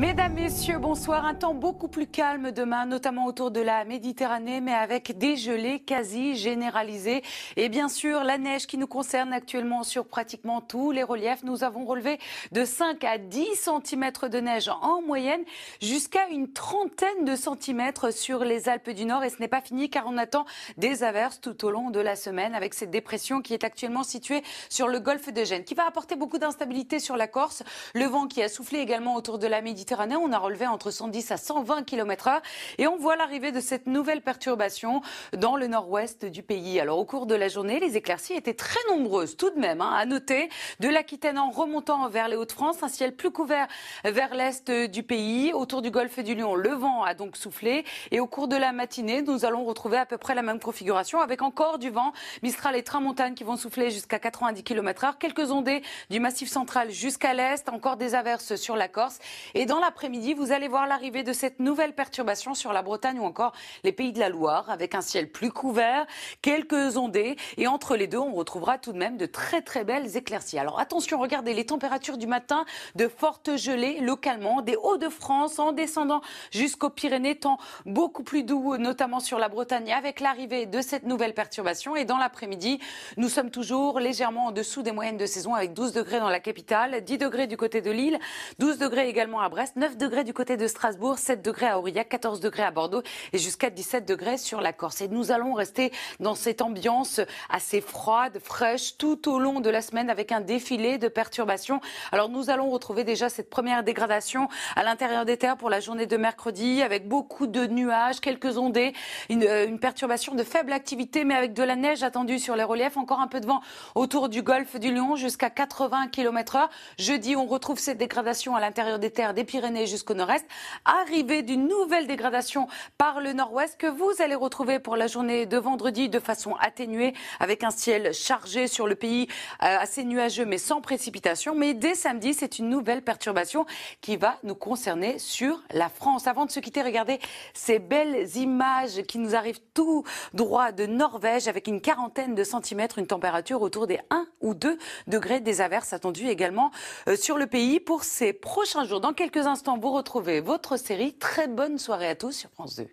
Mesdames, Messieurs, bonsoir. Un temps beaucoup plus calme demain, notamment autour de la Méditerranée, mais avec des gelées quasi généralisées. Et bien sûr, la neige qui nous concerne actuellement sur pratiquement tous les reliefs. Nous avons relevé de 5 à 10 cm de neige en moyenne, jusqu'à une trentaine de centimètres sur les Alpes du Nord. Et ce n'est pas fini car on attend des averses tout au long de la semaine avec cette dépression qui est actuellement située sur le golfe de Gênes, qui va apporter beaucoup d'instabilité sur la Corse. Le vent qui a soufflé également autour de la Méditerranée Méditerranée, on a relevé entre 110 à 120 km/h et on voit l'arrivée de cette nouvelle perturbation dans le nord-ouest du pays. Alors au cours de la journée, les éclaircies étaient très nombreuses tout de même. Hein, à noter, de l'Aquitaine en remontant vers les Hauts-de-France, un ciel plus couvert vers l'est du pays. Autour du golfe du Lion, le vent a donc soufflé et au cours de la matinée, nous allons retrouver à peu près la même configuration avec encore du vent. Mistral et Tramontane qui vont souffler jusqu'à 90 km/h. Quelques ondées du massif central jusqu'à l'est. Encore des averses sur la Corse. Et dans l'après-midi, vous allez voir l'arrivée de cette nouvelle perturbation sur la Bretagne ou encore les pays de la Loire, avec un ciel plus couvert, quelques ondées, et entre les deux, on retrouvera tout de même de très très belles éclaircies. Alors attention, regardez les températures du matin, de fortes gelées localement, des Hauts-de-France en descendant jusqu'aux Pyrénées, temps beaucoup plus doux, notamment sur la Bretagne, avec l'arrivée de cette nouvelle perturbation. Et dans l'après-midi, nous sommes toujours légèrement en dessous des moyennes de saison, avec 12 degrés dans la capitale, 10 degrés du côté de Lille, 12 degrés également à Brest. 9 degrés du côté de Strasbourg, 7 degrés à Aurillac, 14 degrés à Bordeaux et jusqu'à 17 degrés sur la Corse. Et nous allons rester dans cette ambiance assez froide, fraîche, tout au long de la semaine avec un défilé de perturbations. Alors nous allons retrouver déjà cette première dégradation à l'intérieur des terres pour la journée de mercredi avec beaucoup de nuages, quelques ondées, une, euh, perturbation de faible activité mais avec de la neige attendue sur les reliefs, encore un peu de vent autour du golfe du Lion jusqu'à 80 km h Jeudi, on retrouve cette dégradation à l'intérieur des terres des Pyrénées jusqu'au nord-est. Arrivée d'une nouvelle dégradation par le nord-ouest que vous allez retrouver pour la journée de vendredi de façon atténuée avec un ciel chargé sur le pays, euh, assez nuageux mais sans précipitation. Mais dès samedi, c'est une nouvelle perturbation qui va nous concerner sur la France. Avant de se quitter, regardez ces belles images qui nous arrivent tout droit de Norvège avec une quarantaine de centimètres, une température autour des 1 ou 2 degrés des averses attendues également euh, sur le pays pour ces prochains jours. Dans quelques instants, vous retrouvez votre série. Très bonne soirée à tous sur France 2.